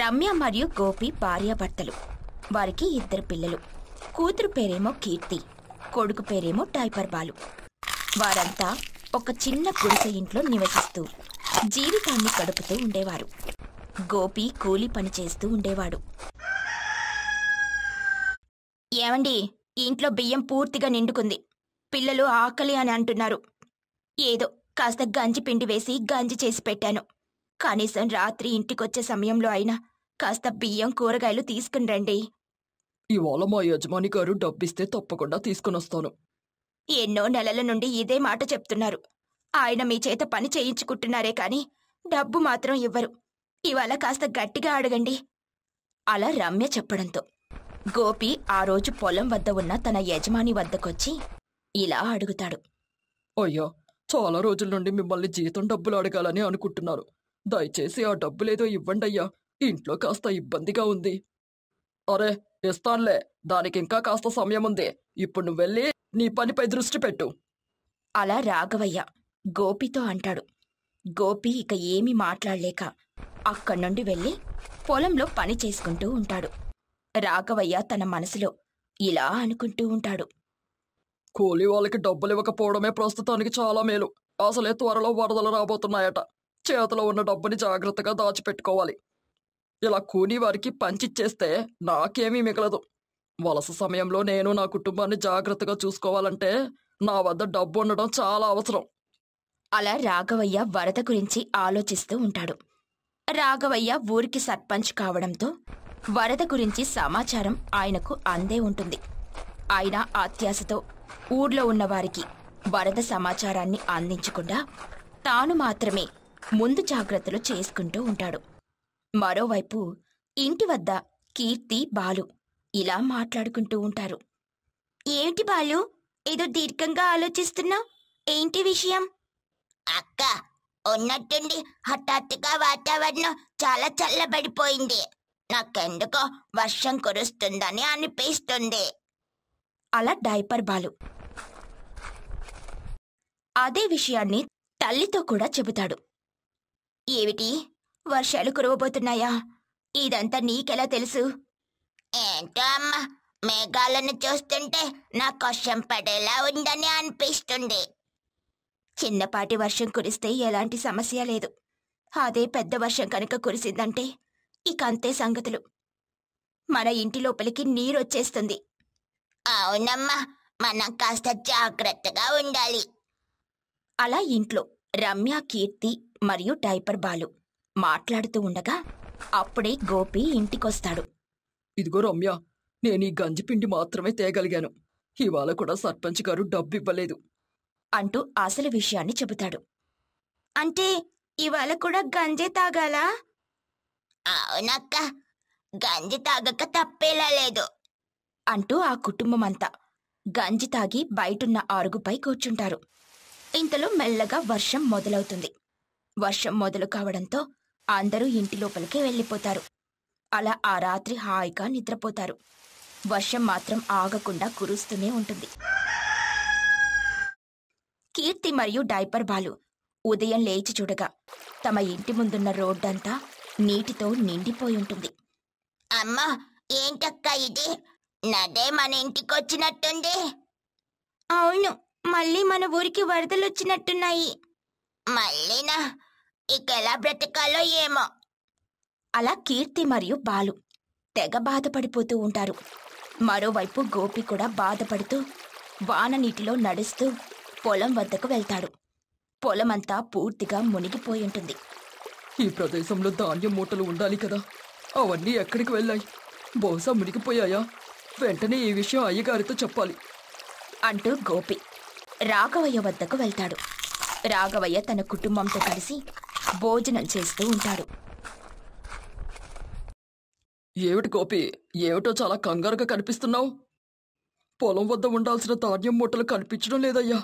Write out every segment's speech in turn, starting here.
రమ్య మరియు గోపి భార్యాభర్తలు వారికి ఇద్దరు పిల్లలు కూతురు పేరేమో కీర్తి కొడుకు పేరేమో టైపర్ బాలు వారంతా ఒక చిన్న గుడిసె ఇంట్లో నివసిస్తూ జీవితాన్ని గడుపుతూ ఉండేవారు గోపి కూలి పని చేస్తూ ఉండేవాడు ఏమండి ఇంట్లో బియ్యం పూర్తిగా నిండుకుంది పిల్లలు ఆకలి అని అంటున్నారు ఏదో కాస్త గంజి పిండి వేసి గంజి చేసి పెట్టాను కనీసం రాత్రి ఇంటికొచ్చే సమయంలో అయినా కాస్త బియ్యం కూరగాయలు తీసుకుని రండి ఇవాళ మా యజమాని గారు డబ్బిస్తే తప్పకుండా తీసుకునొస్తాను ఎన్నో నెలల నుండి ఇదే మాట చెప్తున్నారు ఆయన మీ చేత పని చేయించుకుంటున్నారే కాని డబ్బు మాత్రం ఇవ్వరు ఇవాళ కాస్త గట్టిగా అడగండి అలా రమ్య చెప్పడంతో గోపి ఆ రోజు పొలం వద్ద ఉన్న తన యజమాని వద్దకొచ్చి ఇలా అడుగుతాడు అయ్యో చాలా రోజుల నుండి మిమ్మల్ని జీతం డబ్బులు అడగాలని అనుకుంటున్నారు దయచేసి ఆ డబ్బులేదో ఇవ్వండయ్యా ఇంట్లో కాస్త ఇబ్బందిగా ఉంది అరే ఇస్తాన్లే దానికింకా కాస్త సమయం ఉంది ఇప్పుడు నువ్వు వెళ్ళి నీ పనిపై దృష్టి పెట్టు అలా రాఘవయ్య గోపితో అంటాడు గోపి ఇక ఏమీ మాట్లాడలేక అక్కడి నుండి వెళ్ళి పొలంలో పని చేసుకుంటూ ఉంటాడు రాఘవయ్య తన మనసులో ఇలా అనుకుంటూ ఉంటాడు కూలి వాళ్ళకి డబ్బులు ఇవ్వకపోవడమే ప్రస్తుతానికి చాలా మేలు అసలే త్వరలో వరదలు రాబోతున్నాయట చేతిలో ఉన్న డబ్బుని జాగ్రత్తగా దాచిపెట్టుకోవాలి ఇలా కూని వారికి పంచిచ్చేస్తే నాకేమీ మిగలదు వలస సమయంలో నేను నా కుటుంబాన్ని జాగ్రత్తగా చూసుకోవాలంటే నా వద్ద డబ్బు ఉండడం చాలా అవసరం అలా రాఘవయ్య వరద గురించి ఆలోచిస్తూ ఉంటాడు రాఘవయ్య ఊరికి సర్పంచ్ కావడంతో వరద గురించి సమాచారం ఆయనకు అందే ఉంటుంది ఆయన ఆత్యాసతో ఊర్లో ఉన్నవారికి వరద సమాచారాన్ని అందించకుండా తాను మాత్రమే ముందు జాగ్రత్తలు చేసుకుంటూ ఉంటాడు మరోవైపు ఇంటి వద్ద కీర్తి బాలు ఇలా మాట్లాడుకుంటూ ఉంటారు ఏంటి బాలు ఏదో దీర్ఘంగా ఆలోచిస్తున్నా ఏంటి విషయం అక్క ఉన్నట్టుండి హఠాత్తుగా వాతావరణం చాలా చల్లబడిపోయింది నాకెందుకో వర్షం కురుస్తుందని అనిపిస్తుంది అలా డైపర్ బాలు అదే విషయాన్ని తల్లితో కూడా చెబుతాడు ఏమిటి వర్షాలు కురవబోతున్నాయా ఇదంతా నీకెలా తెలుసు ఏంటో మేఘాలను చూస్తుంటే నా కష్టం పడేలా ఉందని అనిపిస్తుంది చిన్నపాటి వర్షం కురిస్తే ఎలాంటి సమస్య లేదు అదే పెద్ద వర్షం కనుక కురిసిందంటే ఇక అంతే సంగతులు మన ఇంటి లోపలికి నీరు వచ్చేస్తుంది అవునమ్మా మనం కాస్త జాగ్రత్తగా ఉండాలి అలా ఇంట్లో రమ్య కీర్తి మరియు డైపర్ బాలు మాట్లాడుతూ ఉండగా అప్పుడే గోపి ఇంటికొస్తాడు ఇదిగో రమ్య నేను ఈ గంజిపిండి మాత్రమే తేగలిగాను ఇవాళ కూడా సర్పంచ్ గారు డబ్బు ఇవ్వలేదు అంటూ అసలు విషయాన్ని చెబుతాడు అంటే ఇవాళ కూడా గంజే తాగాలా అవునక్క గంజి తాగక తప్పేలా లేదు అంటూ ఆ కుటుంబమంతా గంజి తాగి బయటున్న అరుగుపై కూర్చుంటారు ఇంతలో మెల్లగా వర్షం మొదలవుతుంది వర్షం మొదలు కావడంతో అందరూ ఇంటి లోపలికి వెళ్ళిపోతారు అలా ఆ రాత్రి హాయిగా నిద్రపోతారు వర్షం మాత్రం ఆగకుండా కురుస్తూనే ఉంటుంది కీర్తి మరియు డైపర్ బాలు ఉదయం లేచి చూడగా తమ ఇంటి ముందున్న రోడ్డంతా నీటితో నిండిపోయి ఉంటుంది అమ్మా ఏంటక్క ఇది నదే మన ఇంటికొచ్చినట్టుంది అవును మళ్ళీ మన ఊరికి వరదలొచ్చినట్టున్నాయి మళ్ళీనా ఇక ఎలా బ్రతకాలో ఏమో అలా కీర్తి మరియు బాలు తెగ బాధపడిపోతూ ఉంటారు మరోవైపు గోపి కూడా బాధపడుతూ వాన నీటిలో నడుస్తూ పొలం వద్దకు వెళ్తాడు పొలమంతా పూర్తిగా మునిగిపోయి ఉంటుంది ఈ ప్రదేశంలో ధాన్యం మూటలు ఉండాలి కదా అవన్నీ ఎక్కడికి వెళ్ళాయి బహుశా మునిగిపోయాయా వెంటనే ఈ విషయం అయ్యగారితో చెప్పాలి అంటూ గోపి రాఘవయ్య వద్దకు వెళ్తాడు రాఘవయ్య తన కుటుంబంతో కలిసి భోజనం చేస్తూ ఉంటాడు ఏమిటి గోపి ఏమిటో చాలా కంగారుగా కనిపిస్తున్నావు పొలం వద్ద ఉండాల్సిన ధాన్యం మూటలు కనిపించడం లేదయ్యా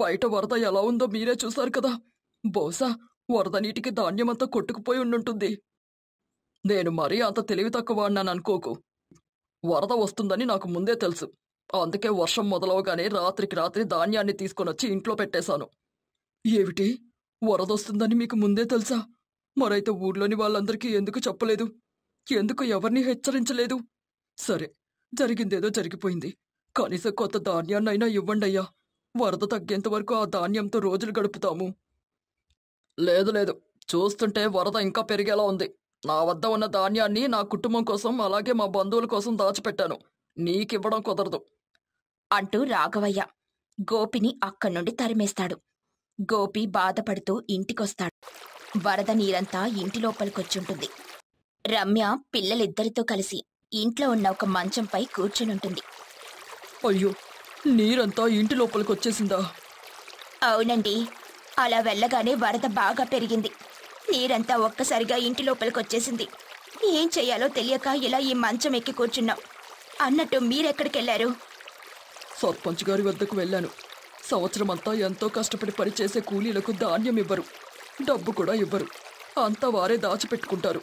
బయట వరద ఎలా ఉందో మీరే చూశారు కదా బహుశా వరద నీటికి ధాన్యమంతా కొట్టుకుపోయి ఉండుంటుంది నేను మరీ అంత తెలివి తక్కువ వాడినాను అనుకోకు వరద వస్తుందని నాకు ముందే తెలుసు అందుకే వర్షం మొదలవగానే రాత్రికి రాత్రి ధాన్యాన్ని తీసుకొని వచ్చి ఇంట్లో పెట్టేశాను ఏమిటి వరదొస్తుందని మీకు ముందే తెలుసా మరైతే ఊర్లోని వాళ్ళందరికీ ఎందుకు చెప్పలేదు ఎందుకు ఎవరిని హెచ్చరించలేదు సరే జరిగిందేదో జరిగిపోయింది కనీసం కొత్త ధాన్యాన్నైనా ఇవ్వండయ్యా వరద తగ్గేంతవరకు ఆ ధాన్యంతో రోజులు గడుపుతాము లేదు లేదు చూస్తుంటే వరద ఇంకా పెరిగేలా ఉంది నా వద్ద ఉన్న ధాన్యాన్ని నా కుటుంబం కోసం అలాగే మా బంధువుల కోసం దాచిపెట్టాను నీకివ్వడం కుదరదు అంటూ రాఘవయ్య గోపిని అక్కడి నుండి తరిమేస్తాడు గోపి బాధపడుతూ ఇంటికొస్తాడు వరద నీరంతా ఇంటి లోపలికొచ్చుంటుంది రమ్య పిల్లలిద్దరితో కలిసి ఇంట్లో ఉన్న ఒక మంచంపై కూర్చునుంటుంది అయ్యో నీరంతా ఇంటి లోపలికి అవునండి అలా వెళ్ళగానే వరద బాగా పెరిగింది నీరంతా ఒక్కసారిగా ఇంటి లోపలికి వచ్చేసింది ఏం చేయాలో తెలియక ఇలా ఈ మంచం ఎక్కి కూర్చున్నాం అన్నట్టు మీరెక్కడికెళ్లారు సర్పంచ్ గారి వద్దకు వెళ్ళాను సంవత్సరం అంతా ఎంతో కష్టపడి పనిచేసే కూలీలకు ధాన్యం ఇవ్వరు డబ్బు కూడా ఇవ్వరు అంతా వారే దాచిపెట్టుకుంటారు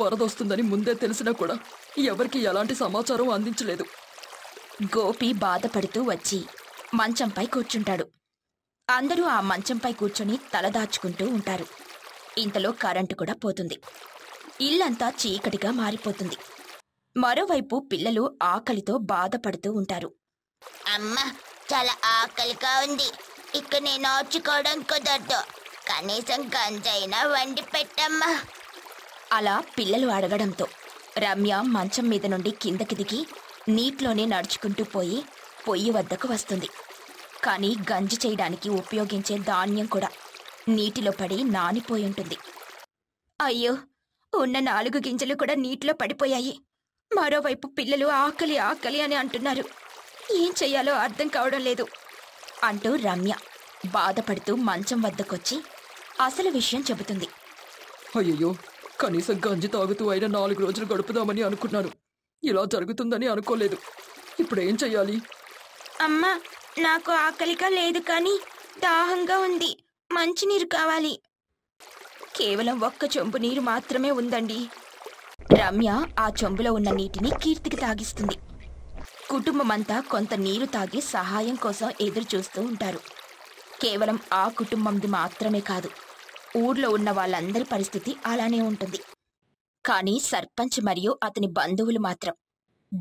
వరదొస్తుందని ముందే తెలిసినా కూడా ఎవరికి ఎలాంటి సమాచారం అందించలేదు గోపి బాధపడుతూ వచ్చి మంచంపై కూర్చుంటాడు అందరూ ఆ మంచంపై కూర్చొని తలదాచుకుంటూ ఉంటారు ఇంతలో కరెంటు కూడా పోతుంది ఇల్లంతా చీకటిగా మారిపోతుంది మరోవైపు పిల్లలు ఆకలితో బాధపడుతూ ఉంటారు అమ్మా చాలా ఆకలిగా ఉంది ఇక నేను ఆచుకోవడం కుదరదు కనీసం గంజైనా వండి పెట్టమ్మా అలా పిల్లలు అడగడంతో రమ్య మంచం మీద నుండి కిందకి దిగి నీటిలోనే నడుచుకుంటూ పోయి పొయ్యి వద్దకు వస్తుంది కానీ గంజి చేయడానికి ఉపయోగించే ధాన్యం కూడా నీటిలో పడి నానిపోయి ఉంటుంది అయ్యో ఉన్న నాలుగు గింజలు కూడా నీటిలో పడిపోయాయి మరోవైపు పిల్లలు ఆకలి ఆకలి అని అంటున్నారు ఏం చెయ్యాలో అర్థం కావడం లేదు అంటూ రమ్య బాధపడుతూ మంచం వద్దకొచ్చి అసలు విషయం చెబుతుంది అయ్యయ్యో కనీసం గంజి తాగుతూ అయినా నాలుగు రోజులు గడుపుదామని అనుకున్నాను ఇలా జరుగుతుందని అనుకోలేదు ఇప్పుడు ఏం చెయ్యాలి అమ్మా నాకు ఆకలిగా లేదు కానీ దాహంగా ఉంది మంచినీరు కావాలి కేవలం ఒక్క చెంబు నీరు మాత్రమే ఉందండి రమ్య ఆ చెంబులో ఉన్న నీటిని కీర్తికి తాగిస్తుంది కుటుంబమంతా కొంత నీరు తాగి సహాయం కోసం ఎదురు చూస్తూ ఉంటారు కేవలం ఆ కుటుంబంది మాత్రమే కాదు ఊర్లో ఉన్న వాళ్ళందరి పరిస్థితి అలానే ఉంటుంది కానీ సర్పంచ్ మరియు అతని బంధువులు మాత్రం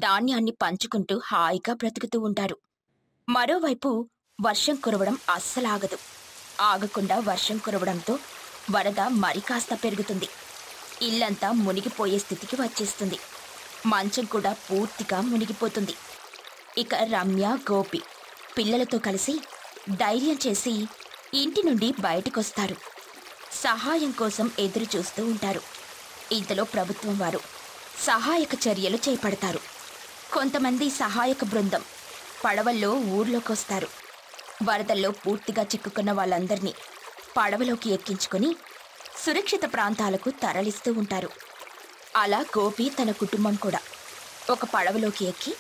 ధాన్యాన్ని పంచుకుంటూ హాయిగా బ్రతుకుతూ ఉంటారు మరోవైపు వర్షం కురవడం అస్సలాగదు ఆగకుండా వర్షం కురవడంతో వరద మరి కాస్త పెరుగుతుంది ఇల్లంతా మునిగిపోయే స్థితికి వచ్చేస్తుంది మంచం కూడా పూర్తిగా మునిగిపోతుంది ఇక రమ్య గోపి పిల్లలతో కలిసి ధైర్యం చేసి ఇంటి నుండి బయటకొస్తారు సహాయం కోసం ఎదురు చూస్తూ ఉంటారు ఇంతలో ప్రభుత్వం వారు సహాయక చర్యలు చేపడతారు కొంతమంది సహాయక బృందం పడవల్లో వస్తారు వరదల్లో పూర్తిగా చిక్కుకున్న వాళ్ళందరినీ పడవలోకి ఎక్కించుకొని సురక్షిత ప్రాంతాలకు తరలిస్తూ ఉంటారు అలా గోపి తన కుటుంబం కూడా ఒక పడవలోకి ఎక్కి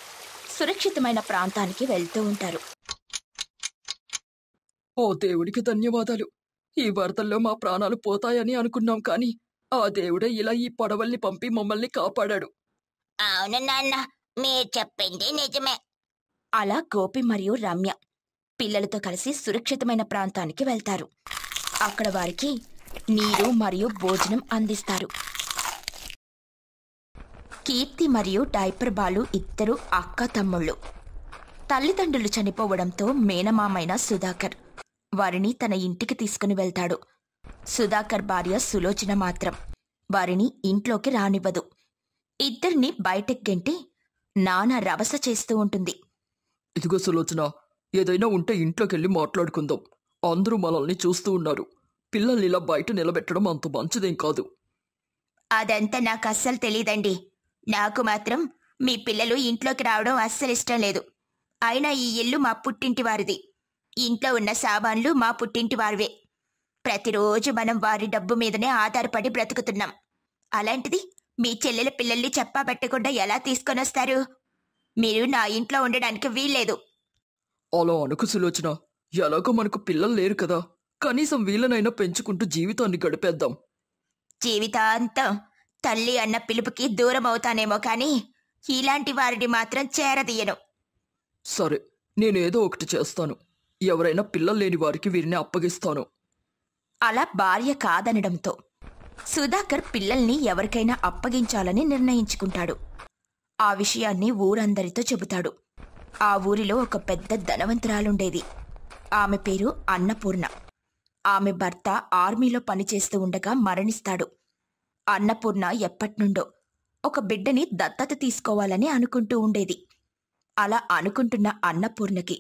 సురక్షితమైన ప్రాంతానికి వెళ్తూ ఉంటారు ఓ దేవుడికి ధన్యవాదాలు ఈ వార్తల్లో మా ప్రాణాలు పోతాయని అనుకున్నాం కానీ ఆ దేవుడే ఇలా ఈ పడవల్ని పంపి మమ్మల్ని కాపాడాడు అవును నాన్న మీరు చెప్పింది నిజమే అలా గోపి మరియు రమ్య పిల్లలతో కలిసి సురక్షితమైన ప్రాంతానికి వెళ్తారు అక్కడ వారికి నీరు మరియు భోజనం అందిస్తారు కీర్తి మరియు డైపర్ బాలు ఇద్దరు అక్క తమ్ముళ్ళు తల్లిదండ్రులు చనిపోవడంతో మేనమామైన సుధాకర్ వారిని తన ఇంటికి తీసుకుని వెళ్తాడు సుధాకర్ భార్య సులోచన మాత్రం వారిని ఇంట్లోకి రానివ్వదు ఇద్దరిని బయటెక్కింటి గెంటి నానా రవస చేస్తూ ఉంటుంది ఇదిగో సులోచన ఏదైనా ఉంటే ఇంట్లోకెళ్ళి మాట్లాడుకుందాం అందరూ మనల్ని చూస్తూ ఉన్నారు పిల్లల్ని ఇలా బయట నిలబెట్టడం అంత మంచిదేం కాదు అదంతా నాకు అస్సలు తెలీదండి నాకు మాత్రం మీ పిల్లలు ఇంట్లోకి రావడం అస్సలు ఇష్టం లేదు అయినా ఈ ఇల్లు మా పుట్టింటి వారిది ఇంట్లో ఉన్న సామాన్లు మా పుట్టింటి వారివే ప్రతిరోజు మనం వారి డబ్బు మీదనే ఆధారపడి బ్రతుకుతున్నాం అలాంటిది మీ చెల్లెల పిల్లల్ని చెప్పా పెట్టకుండా ఎలా వస్తారు మీరు నా ఇంట్లో ఉండడానికి వీల్లేదు అలా అనుకు సులోచన ఎలాగో మనకు పిల్లలు లేరు కదా కనీసం వీళ్ళనైనా పెంచుకుంటూ జీవితాన్ని గడిపేద్దాం జీవితాంతం తల్లి అన్న పిలుపుకి దూరం అవుతానేమో కానీ ఇలాంటి వారిని మాత్రం చేరదీయను సరే నేనేదో ఒకటి చేస్తాను ఎవరైనా పిల్లలు లేని వారికి వీరిని అప్పగిస్తాను అలా భార్య కాదనడంతో సుధాకర్ పిల్లల్ని ఎవరికైనా అప్పగించాలని నిర్ణయించుకుంటాడు ఆ విషయాన్ని ఊరందరితో చెబుతాడు ఆ ఊరిలో ఒక పెద్ద ధనవంతురాలుండేది ఆమె పేరు అన్నపూర్ణ ఆమె భర్త ఆర్మీలో పనిచేస్తూ ఉండగా మరణిస్తాడు అన్నపూర్ణ ఎప్పటినుండో ఒక బిడ్డని దత్తత తీసుకోవాలని అనుకుంటూ ఉండేది అలా అనుకుంటున్న అన్నపూర్ణకి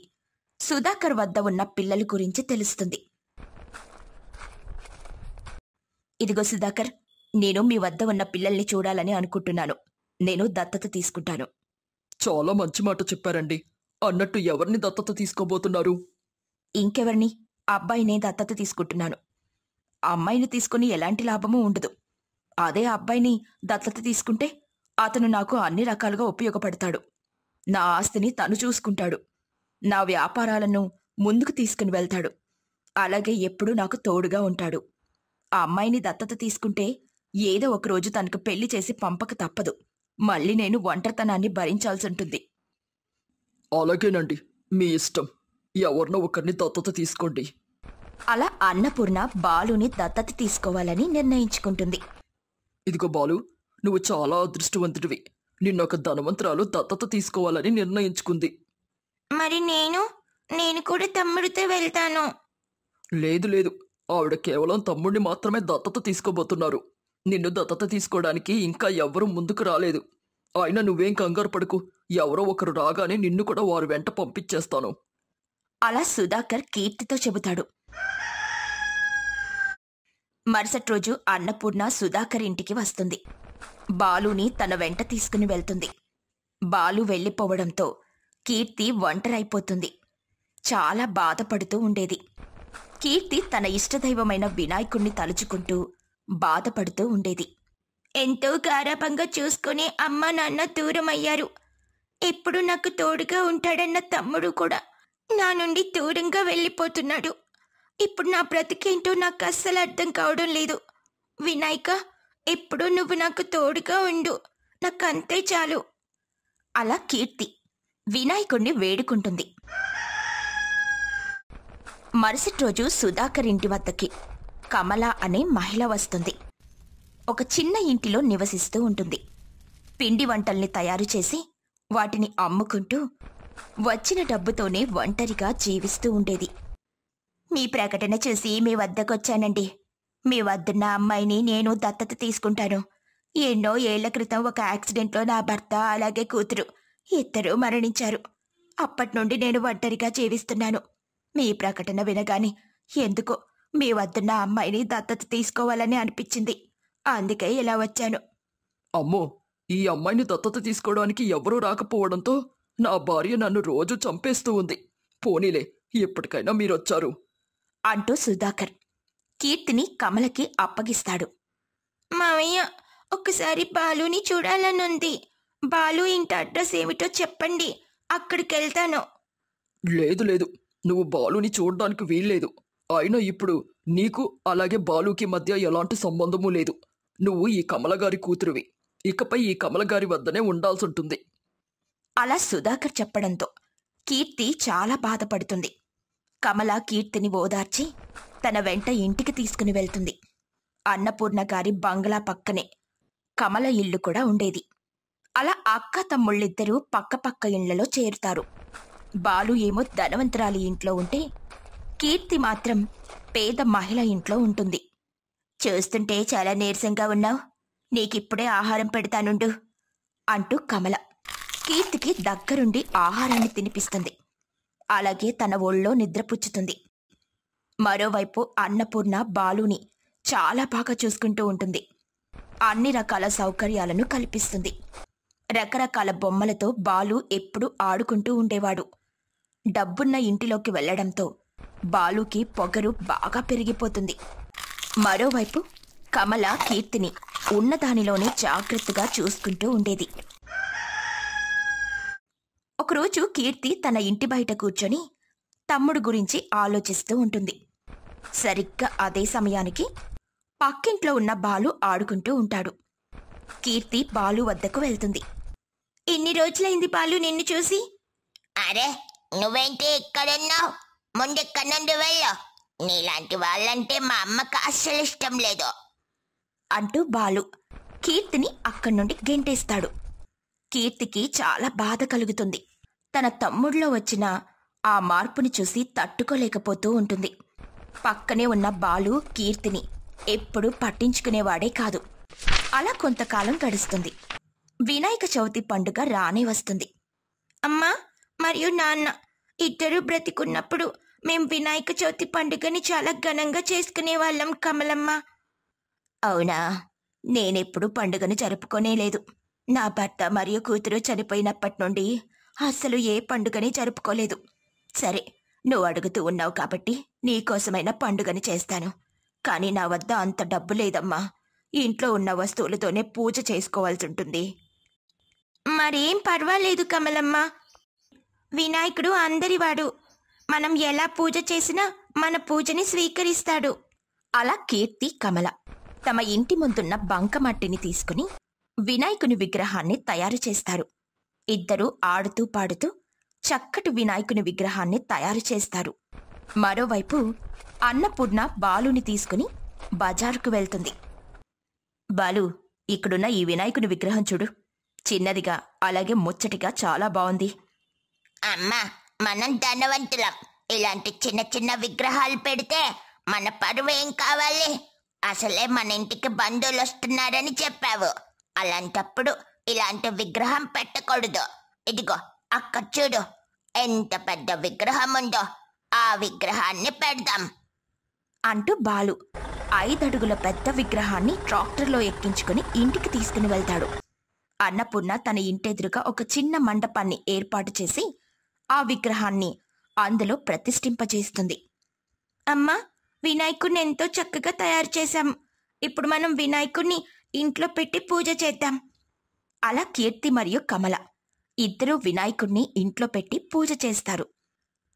సుధాకర్ వద్ద ఉన్న పిల్లల గురించి తెలుస్తుంది ఇదిగో సుధాకర్ నేను మీ వద్ద ఉన్న పిల్లల్ని చూడాలని అనుకుంటున్నాను నేను దత్తత తీసుకుంటాను చాలా మంచి మాట చెప్పారండి అన్నట్టు ఎవరిని దత్తత తీసుకోబోతున్నారు ఇంకెవరిని అబ్బాయినే దత్తత తీసుకుంటున్నాను అమ్మాయిని తీసుకుని ఎలాంటి లాభమూ ఉండదు అదే అబ్బాయిని దత్తత తీసుకుంటే అతను నాకు అన్ని రకాలుగా ఉపయోగపడతాడు నా ఆస్తిని తను చూసుకుంటాడు నా వ్యాపారాలను ముందుకు తీసుకుని వెళ్తాడు అలాగే ఎప్పుడూ నాకు తోడుగా ఉంటాడు ఆ అమ్మాయిని దత్తత తీసుకుంటే ఏదో ఒకరోజు తనకు పెళ్లి చేసి పంపక తప్పదు మళ్ళీ నేను ఒంటరితనాన్ని భరించాల్సి ఉంటుంది అలాగేనండి మీ ఇష్టం ఎవరినో ఒకరిని దత్తత తీసుకోండి అలా అన్నపూర్ణ బాలుని దత్తత తీసుకోవాలని నిర్ణయించుకుంటుంది ఇదిగో బాలు నువ్వు చాలా అదృష్టవంతుడివి నిన్నొక ధనవంతరాలు దత్తత తీసుకోవాలని నిర్ణయించుకుంది మరి నేను నేను కూడా తమ్ముడితో వెళ్తాను లేదు లేదు ఆవిడ కేవలం తమ్ముడిని మాత్రమే దత్తత తీసుకోబోతున్నారు నిన్ను దత్తత తీసుకోవడానికి ఇంకా ఎవ్వరూ ముందుకు రాలేదు ఆయన నువ్వేం కంగారు పడుకు ఎవరో ఒకరు రాగానే నిన్ను కూడా వారు వెంట పంపించేస్తాను అలా సుధాకర్ కీర్తితో చెబుతాడు మరుసటి రోజు అన్నపూర్ణ సుధాకర్ ఇంటికి వస్తుంది బాలుని తన వెంట తీసుకుని వెళ్తుంది బాలు వెళ్ళిపోవడంతో కీర్తి ఒంటరైపోతుంది చాలా బాధపడుతూ ఉండేది కీర్తి తన ఇష్టదైవమైన వినాయకుణ్ణి తలుచుకుంటూ బాధపడుతూ ఉండేది ఎంతో గారాభంగా చూసుకునే అమ్మ నాన్న దూరమయ్యారు ఎప్పుడు నాకు తోడుగా ఉంటాడన్న తమ్ముడు కూడా నా నుండి దూరంగా వెళ్ళిపోతున్నాడు ఇప్పుడు నా బ్రతికేంటో నాకు అస్సలు అర్థం కావడం లేదు వినాయక ఎప్పుడూ నువ్వు నాకు తోడుగా ఉండు నాకంతే చాలు అలా కీర్తి వినాయకుణ్ణి వేడుకుంటుంది మరుసటి రోజు సుధాకర్ ఇంటి వద్దకి కమల అనే మహిళ వస్తుంది ఒక చిన్న ఇంటిలో నివసిస్తూ ఉంటుంది పిండి వంటల్ని తయారు చేసి వాటిని అమ్ముకుంటూ వచ్చిన డబ్బుతోనే ఒంటరిగా జీవిస్తూ ఉండేది మీ ప్రకటన చూసి మీ వద్దకొచ్చానండి మీ వద్దన్న అమ్మాయిని నేను దత్తత తీసుకుంటాను ఎన్నో ఏళ్ల క్రితం ఒక యాక్సిడెంట్లో నా భర్త అలాగే కూతురు ఇద్దరు మరణించారు అప్పటి నుండి నేను ఒంటరిగా జీవిస్తున్నాను మీ ప్రకటన వినగానే ఎందుకో మీ వద్దున్న అమ్మాయిని దత్తత తీసుకోవాలని అనిపించింది అందుకే ఇలా వచ్చాను అమ్మో ఈ అమ్మాయిని దత్తత తీసుకోవడానికి ఎవరూ రాకపోవడంతో నా భార్య నన్ను రోజు చంపేస్తూ ఉంది పోనీలే ఎప్పటికైనా మీరొచ్చారు అంటూ సుధాకర్ కీర్తిని కమలకి అప్పగిస్తాడు మావయ్య ఒకసారి బాలుని చూడాలనుంది బాలు ఇంటి అడ్రస్ ఏమిటో చెప్పండి అక్కడికి వెళ్తాను లేదు లేదు నువ్వు బాలుని చూడడానికి వీల్లేదు అయినా ఇప్పుడు నీకు అలాగే బాలుకి మధ్య ఎలాంటి సంబంధము లేదు నువ్వు ఈ కమలగారి కూతురువి ఇకపై ఈ కమలగారి వద్దనే ఉండాల్సి ఉంటుంది అలా సుధాకర్ చెప్పడంతో కీర్తి చాలా బాధపడుతుంది కమల కీర్తిని ఓదార్చి తన వెంట ఇంటికి తీసుకుని వెళ్తుంది అన్నపూర్ణ గారి బంగ్లా పక్కనే కమల ఇల్లు కూడా ఉండేది అలా అక్క తమ్ముళ్ళిద్దరూ పక్కపక్క ఇళ్లలో చేరుతారు బాలు ఏమో ధనవంతరాలి ఇంట్లో ఉంటే కీర్తి మాత్రం పేద మహిళ ఇంట్లో ఉంటుంది చూస్తుంటే చాలా నీరసంగా ఉన్నావు నీకిప్పుడే ఆహారం పెడతానుండు అంటూ కమల కీర్తికి దగ్గరుండి ఆహారాన్ని తినిపిస్తుంది అలాగే తన ఒళ్ళో నిద్రపుచ్చుతుంది మరోవైపు అన్నపూర్ణ బాలుని చాలా బాగా చూసుకుంటూ ఉంటుంది అన్ని రకాల సౌకర్యాలను కల్పిస్తుంది రకరకాల బొమ్మలతో బాలు ఎప్పుడూ ఆడుకుంటూ ఉండేవాడు డబ్బున్న ఇంటిలోకి వెళ్లడంతో బాలుకి పొగరు బాగా పెరిగిపోతుంది మరోవైపు కమల కీర్తిని ఉన్నదానిలోనే జాగ్రత్తగా చూసుకుంటూ ఉండేది ఒకరోజు కీర్తి తన ఇంటి బయట కూర్చొని తమ్ముడు గురించి ఆలోచిస్తూ ఉంటుంది సరిగ్గా అదే సమయానికి పక్కింట్లో ఉన్న బాలు ఆడుకుంటూ ఉంటాడు కీర్తి బాలు వద్దకు వెళ్తుంది ఎన్ని రోజులైంది బాలు నిన్ను చూసి అరే నువ్వేంటి ఎక్కడున్నావు ముందెక్కడి నుండి వెళ్ళా నీలాంటి వాళ్ళంటే మా అమ్మకి అస్సలు ఇష్టం లేదు అంటూ బాలు కీర్తిని అక్కడి నుండి గెంటేస్తాడు కీర్తికి చాలా బాధ కలుగుతుంది తన తమ్ముడిలో వచ్చిన ఆ మార్పుని చూసి తట్టుకోలేకపోతూ ఉంటుంది పక్కనే ఉన్న బాలు కీర్తిని ఎప్పుడు పట్టించుకునేవాడే కాదు అలా కొంతకాలం గడుస్తుంది వినాయక చవితి పండుగ రానే వస్తుంది అమ్మా మరియు నాన్న ఇద్దరు బ్రతికున్నప్పుడు మేం వినాయక చవితి పండుగని చాలా ఘనంగా చేసుకునే వాళ్ళం కమలమ్మ అవునా నేనెప్పుడు పండుగను జరుపుకోనేలేదు నా భర్త మరియు కూతురు చనిపోయినప్పటి నుండి అస్సలు ఏ పండుగని జరుపుకోలేదు సరే నువ్వు అడుగుతూ ఉన్నావు కాబట్టి నీకోసమైన పండుగని చేస్తాను కానీ నా వద్ద అంత డబ్బు లేదమ్మా ఇంట్లో ఉన్న వస్తువులతోనే పూజ చేసుకోవాల్సి ఉంటుంది మరేం పర్వాలేదు కమలమ్మ వినాయకుడు అందరివాడు మనం ఎలా పూజ చేసినా మన పూజని స్వీకరిస్తాడు అలా కీర్తి కమల తమ ఇంటి ముందున్న బంకమట్టిని తీసుకుని వినాయకుని విగ్రహాన్ని తయారు చేస్తారు ఇద్దరు ఆడుతూ పాడుతూ చక్కటి వినాయకుని విగ్రహాన్ని తయారు చేస్తారు మరోవైపు అన్నపూర్ణ బాలుని తీసుకుని బజారుకు వెళ్తుంది బాలు ఇక్కడున్న ఈ వినాయకుని విగ్రహం చూడు చిన్నదిగా అలాగే ముచ్చటిగా చాలా బాగుంది అమ్మా మనం ధనవంతులం ఇలాంటి చిన్న చిన్న విగ్రహాలు పెడితే మన పరువు ఏం కావాలి అసలే మన ఇంటికి బంధువులు వస్తున్నారని చెప్పావు అలాంటప్పుడు ఇలాంటి విగ్రహం పెట్టకూడదు ఇదిగో అక్క చూడు ఎంత పెద్ద విగ్రహం ఉందో ఆ విగ్రహాన్ని పెడదాం అంటూ బాలు ఐదడుగుల పెద్ద విగ్రహాన్ని ట్రాక్టర్లో ఎక్కించుకుని ఇంటికి తీసుకుని వెళ్తాడు అన్నపూర్ణ తన ఇంటెదురుగా ఒక చిన్న మండపాన్ని ఏర్పాటు చేసి ఆ విగ్రహాన్ని అందులో ప్రతిష్ఠింపజేస్తుంది అమ్మా వినాయకుడిని ఎంతో చక్కగా తయారు చేశాం ఇప్పుడు మనం వినాయకుడిని ఇంట్లో పెట్టి పూజ చేద్దాం అలా కీర్తి మరియు కమల ఇద్దరూ వినాయకుణ్ణి ఇంట్లో పెట్టి పూజ చేస్తారు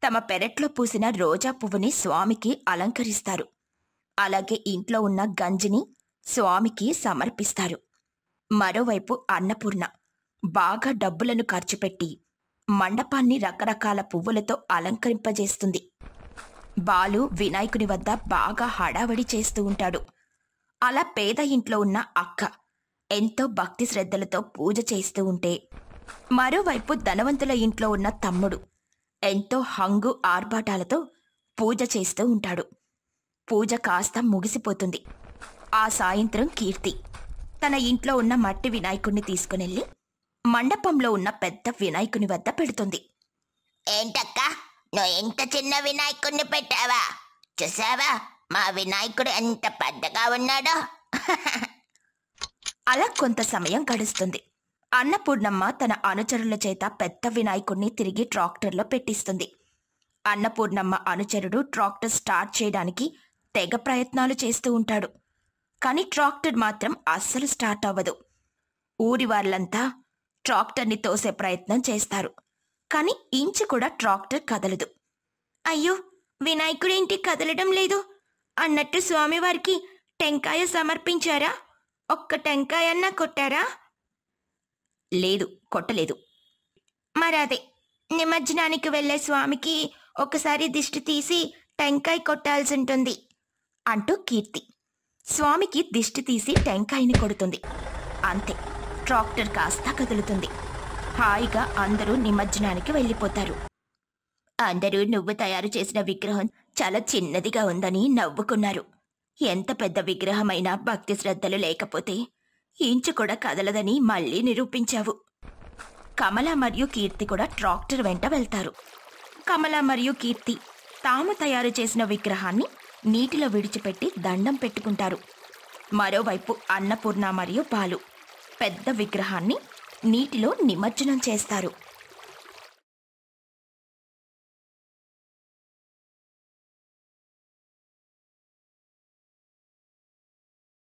తమ పెరట్లో పూసిన రోజా పువ్వుని స్వామికి అలంకరిస్తారు అలాగే ఇంట్లో ఉన్న గంజిని స్వామికి సమర్పిస్తారు మరోవైపు అన్నపూర్ణ బాగా డబ్బులను ఖర్చు పెట్టి మండపాన్ని రకరకాల పువ్వులతో అలంకరింపజేస్తుంది బాలు వినాయకుని వద్ద బాగా హడావడి చేస్తూ ఉంటాడు అలా పేద ఇంట్లో ఉన్న అక్క ఎంతో భక్తి శ్రద్ధలతో పూజ చేస్తూ ఉంటే మరోవైపు ధనవంతుల ఇంట్లో ఉన్న తమ్ముడు ఎంతో హంగు ఆర్భాటాలతో పూజ చేస్తూ ఉంటాడు పూజ కాస్త ముగిసిపోతుంది ఆ సాయంత్రం కీర్తి తన ఇంట్లో ఉన్న మట్టి వినాయకుణ్ణి తీసుకునెళ్ళి మండపంలో ఉన్న పెద్ద వినాయకుని వద్ద పెడుతుంది ఏంటక్క నువ్వు ఎంత చిన్న వినాయకుణ్ణి పెట్టావా చూసావా మా వినాయకుడు ఎంత పెద్దగా ఉన్నాడో అలా కొంత సమయం గడుస్తుంది అన్నపూర్ణమ్మ తన అనుచరుల చేత పెద్ద వినాయకుడిని తిరిగి ట్రాక్టర్లో పెట్టిస్తుంది అన్నపూర్ణమ్మ అనుచరుడు ట్రాక్టర్ స్టార్ట్ చేయడానికి తెగ ప్రయత్నాలు చేస్తూ ఉంటాడు కానీ ట్రాక్టర్ మాత్రం అస్సలు స్టార్ట్ అవ్వదు ఊరి వాళ్ళంతా ట్రాక్టర్ని తోసే ప్రయత్నం చేస్తారు కానీ ఇంచు కూడా ట్రాక్టర్ కదలదు అయ్యో వినాయకుడేంటి కదలడం లేదు అన్నట్టు స్వామివారికి టెంకాయ సమర్పించారా ఒక్క టెంకాయన్నా కొట్టారా లేదు కొట్టలేదు మరదే నిమజ్జనానికి వెళ్లే స్వామికి ఒకసారి దిష్టి తీసి టెంకాయ కొట్టాల్సి ఉంటుంది అంటూ కీర్తి స్వామికి దిష్టి తీసి టెంకాయని కొడుతుంది అంతే ట్రాక్టర్ కాస్త కదులుతుంది హాయిగా అందరూ నిమజ్జనానికి వెళ్ళిపోతారు అందరూ నువ్వు తయారు చేసిన విగ్రహం చాలా చిన్నదిగా ఉందని నవ్వుకున్నారు ఎంత పెద్ద విగ్రహమైనా భక్తి శ్రద్ధలు లేకపోతే ఇంచు కూడా కదలదని మళ్ళీ నిరూపించావు కమల మరియు కీర్తి కూడా ట్రాక్టర్ వెంట వెళ్తారు కమల మరియు కీర్తి తాము తయారు చేసిన విగ్రహాన్ని నీటిలో విడిచిపెట్టి దండం పెట్టుకుంటారు మరోవైపు అన్నపూర్ణ మరియు పాలు పెద్ద విగ్రహాన్ని నీటిలో నిమజ్జనం చేస్తారు